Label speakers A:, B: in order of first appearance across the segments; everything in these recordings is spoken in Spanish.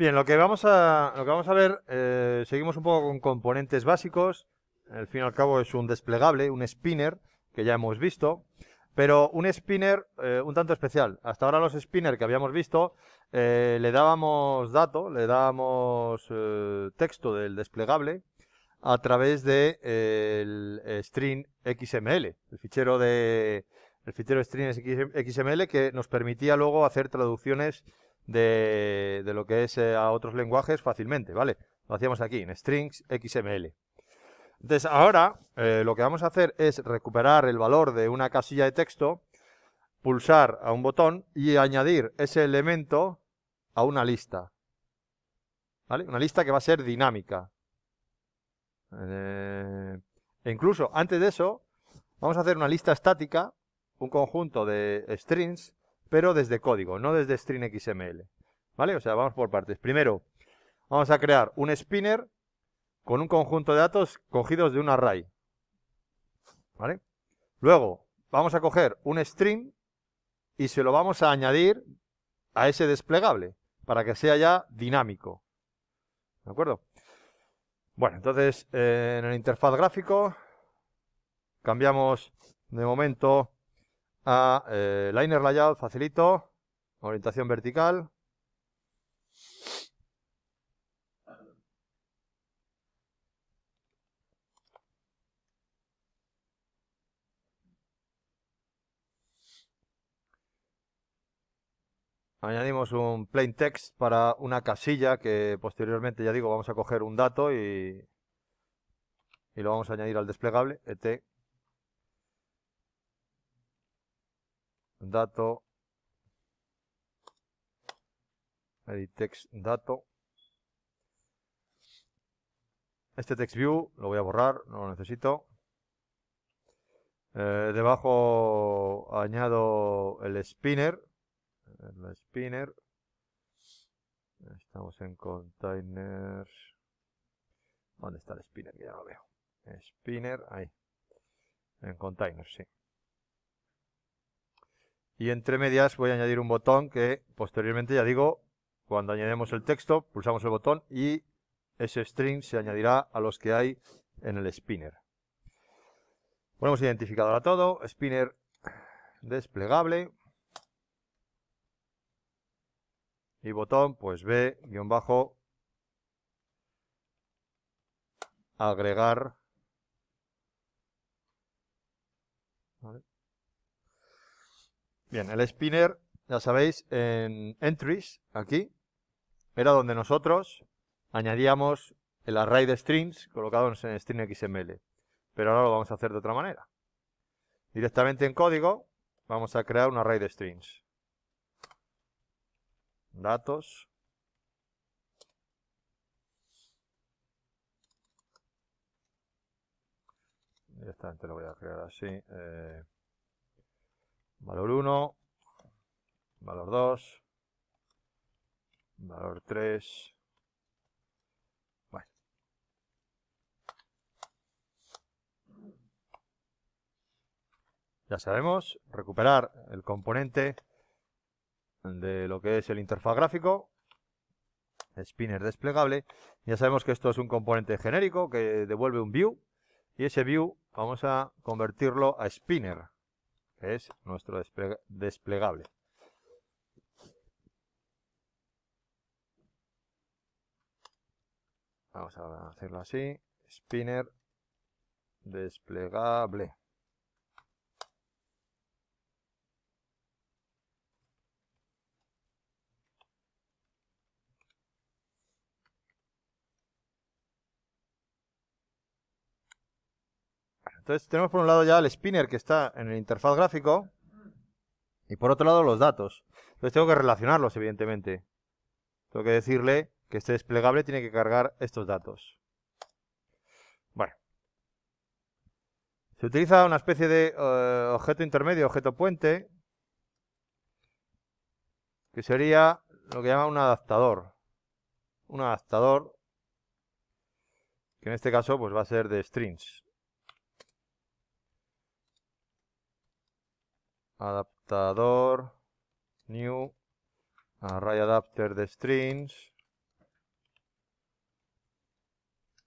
A: Bien, lo que vamos a, lo que vamos a ver, eh, seguimos un poco con componentes básicos. Al fin y al cabo es un desplegable, un spinner, que ya hemos visto. Pero un spinner eh, un tanto especial. Hasta ahora los spinner que habíamos visto eh, le dábamos dato, le dábamos texto del desplegable a través de el string XML, el fichero de el fichero string XML que nos permitía luego hacer traducciones de, lo que es eh, a otros lenguajes fácilmente, ¿vale? Lo hacíamos aquí, en strings XML. Entonces, ahora eh, lo que vamos a hacer es recuperar el valor de una casilla de texto, pulsar a un botón y añadir ese elemento a una lista. ¿Vale? Una lista que va a ser dinámica. Eh, e incluso antes de eso, vamos a hacer una lista estática, un conjunto de strings pero desde código, no desde string XML. ¿Vale? O sea, vamos por partes. Primero, vamos a crear un spinner con un conjunto de datos cogidos de un array. ¿Vale? Luego, vamos a coger un string y se lo vamos a añadir a ese desplegable para que sea ya dinámico. ¿De acuerdo? Bueno, entonces eh, en el interfaz gráfico cambiamos de momento a eh, Liner Layout, facilito, orientación vertical. Añadimos un plain text para una casilla que posteriormente, ya digo, vamos a coger un dato y, y lo vamos a añadir al desplegable, et dato, edit text dato. Este text view lo voy a borrar, no lo necesito. Eh, debajo añado el spinner. El spinner. Estamos en containers. ¿Dónde está el spinner? ya lo veo. Spinner, ahí. En containers, sí y entre medias voy a añadir un botón que posteriormente, ya digo, cuando añadimos el texto, pulsamos el botón y ese string se añadirá a los que hay en el spinner. Ponemos identificado a todo, spinner desplegable y botón pues B guión bajo agregar Bien, el spinner, ya sabéis, en entries, aquí, era donde nosotros añadíamos el array de strings colocados en string XML. Pero ahora lo vamos a hacer de otra manera. Directamente en código vamos a crear un array de strings. Datos. Directamente lo voy a crear así. Eh valor 1, valor 2, valor 3, bueno. Ya sabemos, recuperar el componente de lo que es el interfaz gráfico, spinner desplegable, ya sabemos que esto es un componente genérico que devuelve un view, y ese view vamos a convertirlo a spinner, es nuestro desplegable. Vamos a hacerlo así. Spinner desplegable. Entonces tenemos por un lado ya el spinner que está en el interfaz gráfico y por otro lado los datos. Entonces tengo que relacionarlos, evidentemente. Tengo que decirle que este desplegable tiene que cargar estos datos. Bueno. Se utiliza una especie de eh, objeto intermedio, objeto puente, que sería lo que llama un adaptador. Un adaptador que en este caso pues va a ser de strings. adaptador new array adapter de strings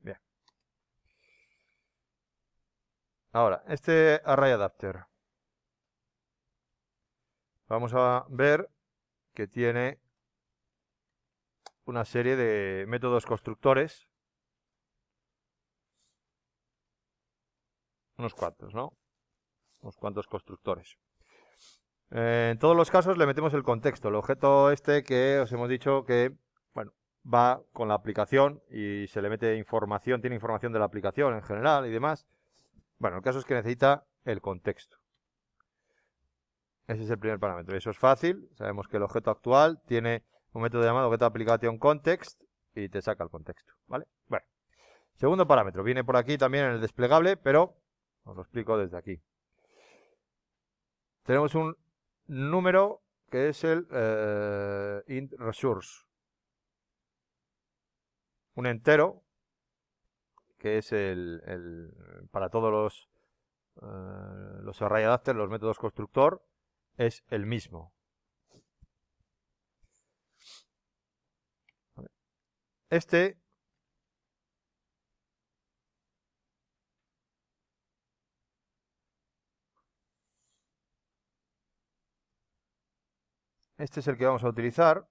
A: bien ahora este array adapter vamos a ver que tiene una serie de métodos constructores unos cuantos, ¿no? Unos cuantos constructores. Eh, en todos los casos le metemos el contexto, el objeto este que os hemos dicho que bueno, va con la aplicación y se le mete información, tiene información de la aplicación en general y demás. Bueno, el caso es que necesita el contexto. Ese es el primer parámetro. Eso es fácil. Sabemos que el objeto actual tiene un método llamado objeto y te saca el contexto. ¿Vale? Bueno. Segundo parámetro. Viene por aquí también en el desplegable, pero os lo explico desde aquí. Tenemos un número que es el eh, int resource. Un entero, que es el, para todos los, eh, los array adapter, los métodos constructor, es el mismo. Este Este es el que vamos a utilizar.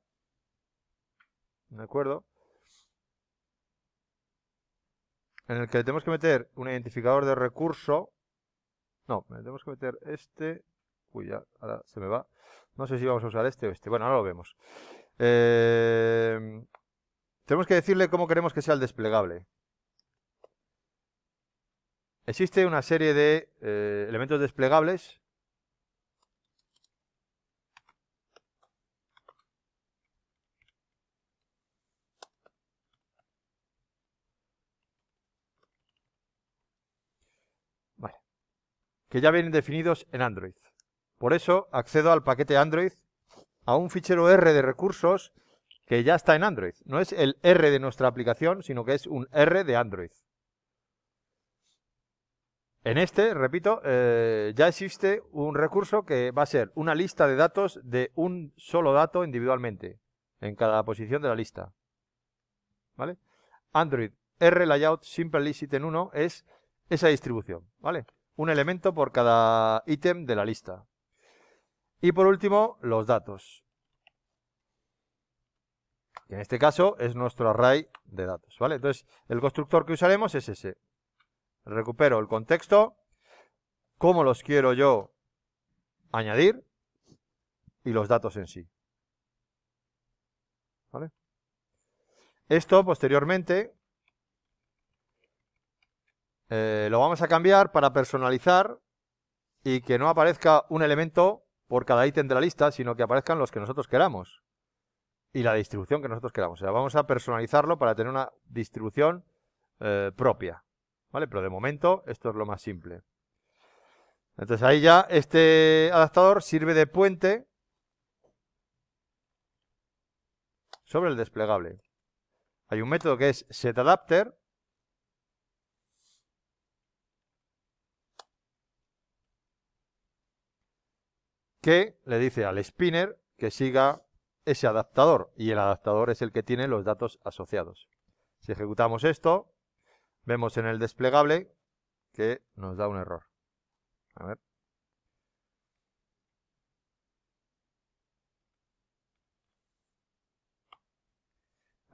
A: ¿De acuerdo? En el que le tenemos que meter un identificador de recurso. No, tenemos que meter este. Uy, ya, ahora se me va. No sé si vamos a usar este o este. Bueno, ahora lo vemos. Eh, tenemos que decirle cómo queremos que sea el desplegable. Existe una serie de eh, elementos desplegables que ya vienen definidos en Android. Por eso accedo al paquete Android a un fichero R de recursos que ya está en Android. No es el R de nuestra aplicación, sino que es un R de Android. En este, repito, eh, ya existe un recurso que va a ser una lista de datos de un solo dato individualmente, en cada posición de la lista. ¿Vale? Android R Layout Simple List en 1 es esa distribución, ¿vale? un elemento por cada ítem de la lista. Y por último, los datos. en este caso es nuestro array de datos, ¿vale? Entonces, el constructor que usaremos es ese. Recupero el contexto, cómo los quiero yo añadir y los datos en sí. Esto, posteriormente, eh, lo vamos a cambiar para personalizar y que no aparezca un elemento por cada ítem de la lista, sino que aparezcan los que nosotros queramos y la distribución que nosotros queramos. vamos a personalizarlo para tener una distribución eh, propia, ¿vale? Pero de momento esto es lo más simple. Entonces ahí ya este adaptador sirve de puente sobre el desplegable. Hay un método que es setAdapter, que le dice al spinner que siga ese adaptador y el adaptador es el que tiene los datos asociados. Si ejecutamos esto, vemos en el desplegable que nos da un error. A ver.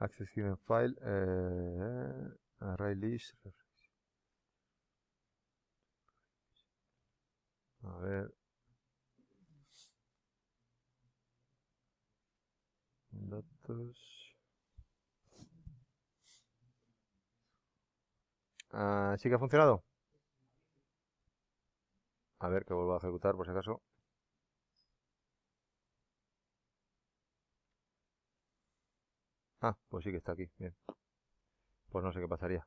A: Access file, eh, array A ver. Datos. Ah, ¿Sí que ha funcionado? A ver, que vuelvo a ejecutar por si acaso. Ah, pues sí que está aquí. Bien. Pues no sé qué pasaría.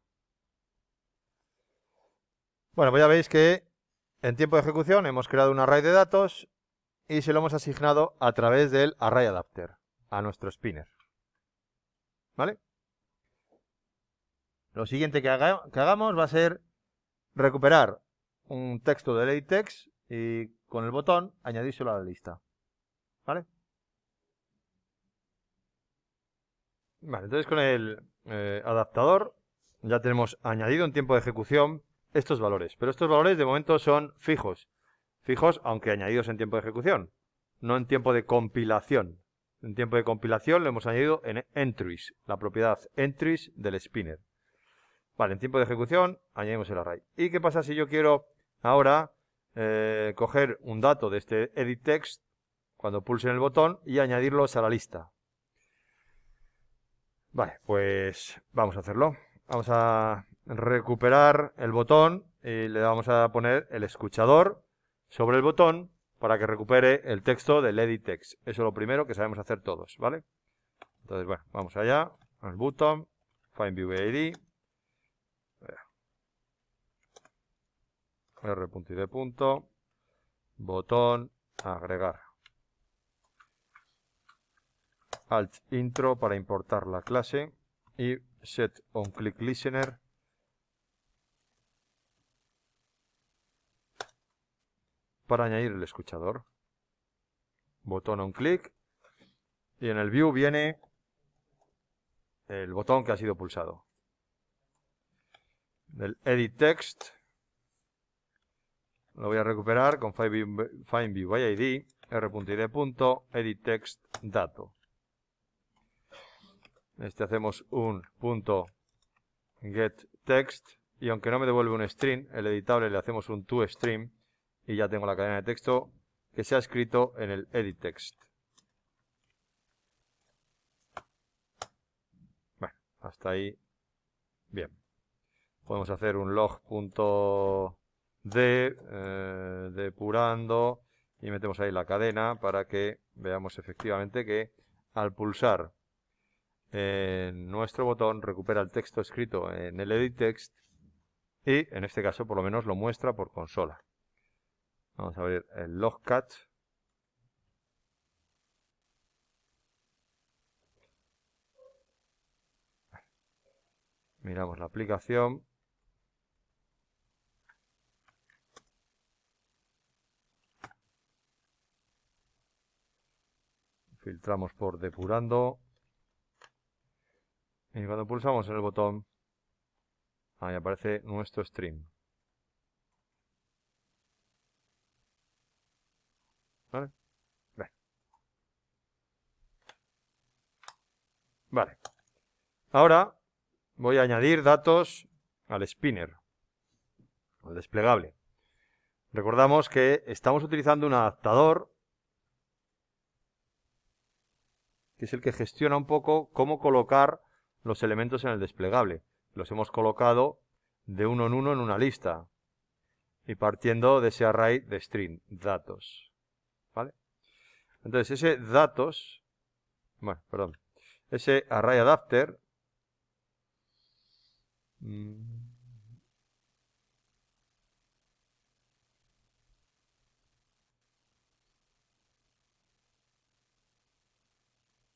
A: Bueno, pues ya veis que en tiempo de ejecución hemos creado un array de datos y se lo hemos asignado a través del array adapter a nuestro spinner. ¿Vale? Lo siguiente que, haga, que hagamos va a ser recuperar un texto de latex y con el botón añadírselo a la lista. ¿Vale? Vale, entonces con el eh, adaptador ya tenemos añadido en tiempo de ejecución estos valores. Pero estos valores de momento son fijos. Fijos, aunque añadidos en tiempo de ejecución, no en tiempo de compilación. En tiempo de compilación lo hemos añadido en entries, la propiedad entries del spinner. Vale, en tiempo de ejecución añadimos el array. ¿Y qué pasa si yo quiero ahora eh, coger un dato de este edit text cuando pulse en el botón y añadirlos a la lista? Vale, pues vamos a hacerlo. Vamos a recuperar el botón y le vamos a poner el escuchador sobre el botón para que recupere el texto del edit text. Eso es lo primero que sabemos hacer todos, ¿vale? Entonces, bueno, vamos allá, al botón, find view ID, R punto, botón, agregar. Alt intro para importar la clase y set on click listener para añadir el escuchador. Botón un clic y en el view viene el botón que ha sido pulsado. Del edit text lo voy a recuperar con find view by id r.id.edit edit text dato. Este hacemos un punto get text y aunque no me devuelve un string, el editable le hacemos un toString y ya tengo la cadena de texto que se ha escrito en el edit text. Bueno, hasta ahí. Bien. Podemos hacer un log.d de eh, depurando y metemos ahí la cadena para que veamos efectivamente que al pulsar nuestro botón recupera el texto escrito en el edit text y en este caso por lo menos lo muestra por consola. Vamos a abrir el Logcat. Miramos la aplicación. Filtramos por depurando. Y cuando pulsamos el botón, ahí aparece nuestro stream. Vale. Ahora voy a añadir datos al spinner, al desplegable. Recordamos que estamos utilizando un adaptador que es el que gestiona un poco cómo colocar los elementos en el desplegable. Los hemos colocado de uno en uno en una lista y partiendo de ese array de string, datos. ¿Vale? Entonces ese datos, bueno, perdón, ese array adapter mm,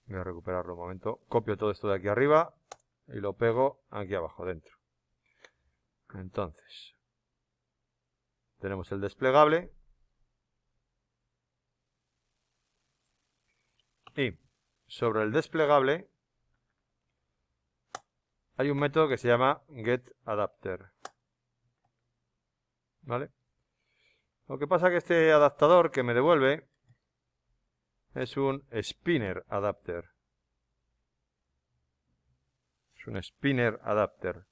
A: Voy a recuperarlo un momento. Copio todo esto de aquí arriba y lo pego aquí abajo, dentro. Entonces, tenemos el desplegable. Y sobre el desplegable hay un método que se llama getAdapter. ¿Vale? Lo que pasa es que este adaptador que me devuelve es un spinner adapter. Es un spinner adapter.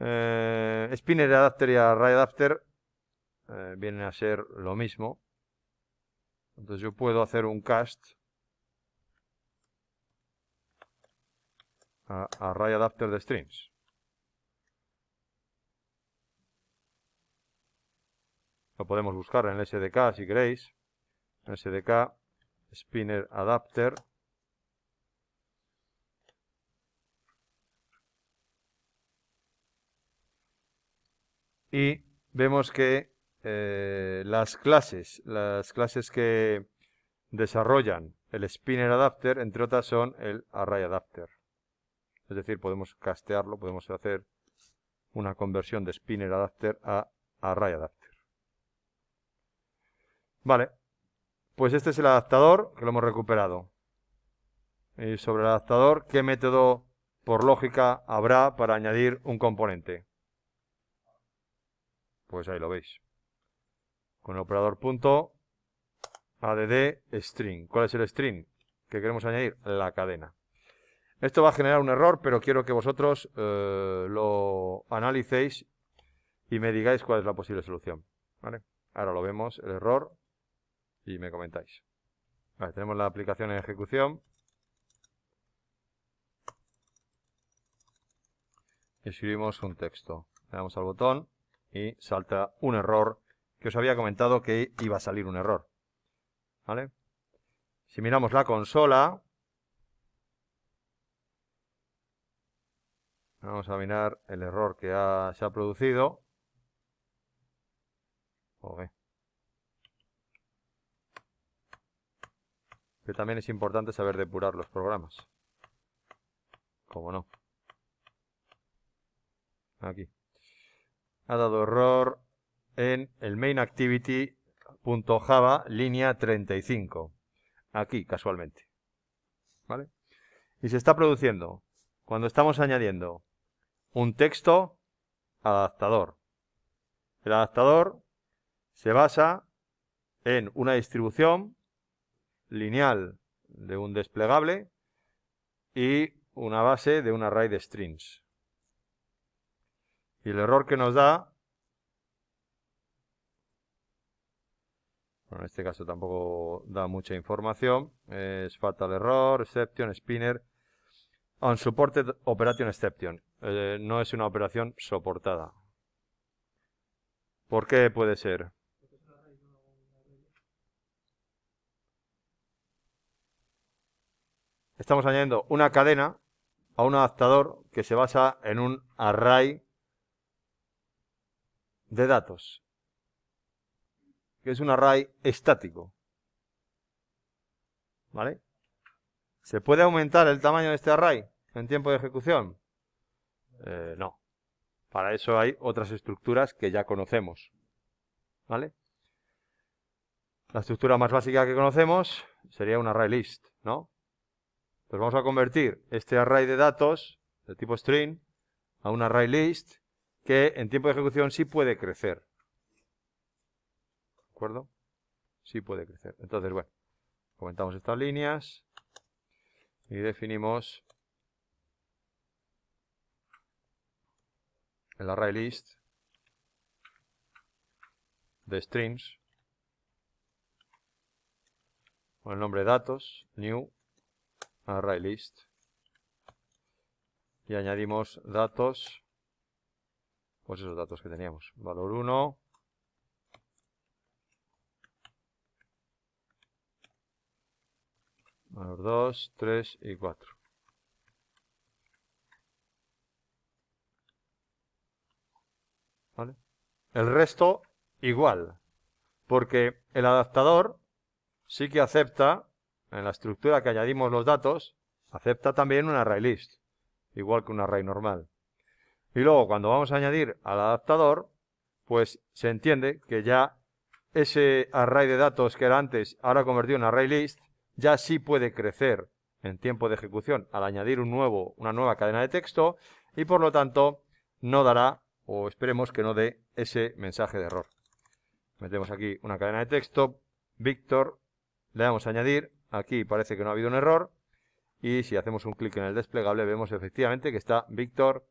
A: Eh, spinner adapter y array adapter eh, vienen a ser lo mismo. Entonces yo puedo hacer un cast array adapter de strings. Lo podemos buscar en el SDK si queréis. SDK, spinner adapter. Y vemos que eh, las clases, las clases que desarrollan el spinner adapter, entre otras son el array adapter es decir, podemos castearlo, podemos hacer una conversión de spinner adapter a array adapter. Vale, pues este es el adaptador que lo hemos recuperado. Y sobre el adaptador, ¿qué método por lógica habrá para añadir un componente? Pues ahí lo veis. Con el operador punto add string. ¿Cuál es el string que queremos añadir? La cadena. Esto va a generar un error, pero quiero que vosotros eh, lo analicéis y me digáis cuál es la posible solución. Ahora lo vemos, el error, y me comentáis. tenemos la aplicación en ejecución. escribimos un texto. Le damos al botón y salta un error que os había comentado que iba a salir un error. Si miramos la consola, Vamos a mirar el error que se ha producido. Joder. Que también es importante saber depurar los programas. Como no. Aquí. Ha dado error en el main activity línea 35. Aquí, casualmente. ¿Vale? Y se está produciendo. Cuando estamos añadiendo un texto adaptador. El adaptador se basa en una distribución lineal de un desplegable y una base de un array de strings. Y el error que nos da, en este caso tampoco da mucha información, es fatal error, exception, spinner, unsupported operation exception. Eh, no es una operación soportada. ¿Por qué puede ser? Estamos añadiendo una cadena a un adaptador que se basa en un array de datos, que es un array estático. ¿Vale? ¿Se puede aumentar el tamaño de este array en tiempo de ejecución? Eh, no. Para eso hay otras estructuras que ya conocemos. ¿Vale? La estructura más básica que conocemos sería un array list, ¿no? Entonces vamos a convertir este array de datos de tipo string a un array list que en tiempo de ejecución sí puede crecer. ¿De acuerdo? Sí puede crecer. Entonces, bueno, comentamos estas líneas y definimos El array list de strings con el nombre datos, new array list y añadimos datos, pues esos datos que teníamos, valor 1, valor 2, 3 y 4. El resto igual, porque el adaptador sí que acepta, en la estructura que añadimos los datos, acepta también un array list, igual que un array normal. Y luego cuando vamos a añadir al adaptador, pues se entiende que ya ese array de datos que era antes, ahora convertido en array list, ya sí puede crecer en tiempo de ejecución al añadir un nuevo, una nueva cadena de texto y por lo tanto no dará o esperemos que no dé ese mensaje de error. Metemos aquí una cadena de texto, Víctor, le damos a añadir, aquí parece que no ha habido un error, y si hacemos un clic en el desplegable vemos efectivamente que está Víctor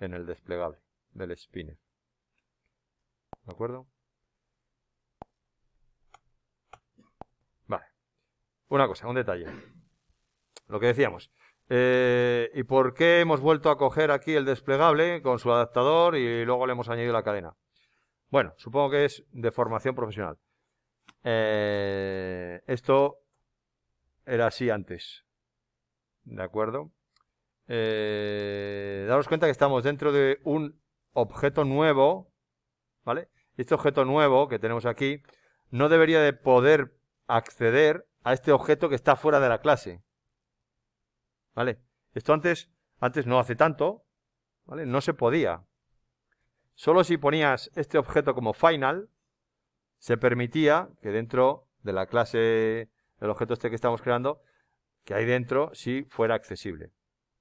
A: en el desplegable del spinner. ¿De acuerdo? Vale. Una cosa, un detalle. Lo que decíamos, eh, ¿Y por qué hemos vuelto a coger aquí el desplegable con su adaptador y luego le hemos añadido la cadena? Bueno, supongo que es de formación profesional. Eh, esto era así antes. ¿De acuerdo? Eh, daros cuenta que estamos dentro de un objeto nuevo, ¿vale? Este objeto nuevo que tenemos aquí no debería de poder acceder a este objeto que está fuera de la clase. ¿Vale? Esto antes, antes no hace tanto, ¿vale? No se podía. Solo si ponías este objeto como final, se permitía que dentro de la clase, del objeto este que estamos creando, que hay dentro, sí fuera accesible.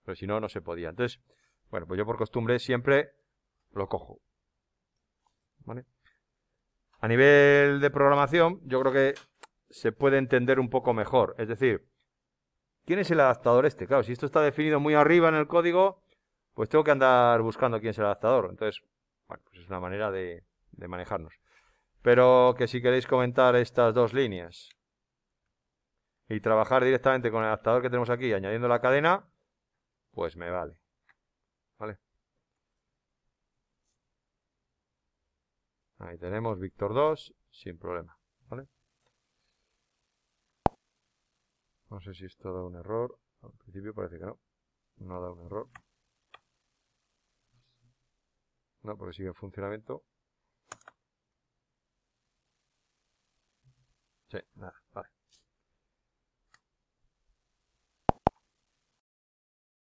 A: Pero si no, no se podía. Entonces, bueno, pues yo por costumbre siempre lo cojo. A nivel de programación, yo creo que se puede entender un poco mejor. Es decir, ¿Quién es el adaptador este? Claro, si esto está definido muy arriba en el código, pues tengo que andar buscando quién es el adaptador. Entonces, bueno, pues es una manera de, manejarnos. Pero que si queréis comentar estas dos líneas y trabajar directamente con el adaptador que tenemos aquí, añadiendo la cadena, pues me vale. ¿Vale? Ahí tenemos Víctor 2 sin problema. ¿Vale? No sé si esto da un error. Al principio parece que no. No da un error. No, porque sigue en funcionamiento. Sí, nada, vale.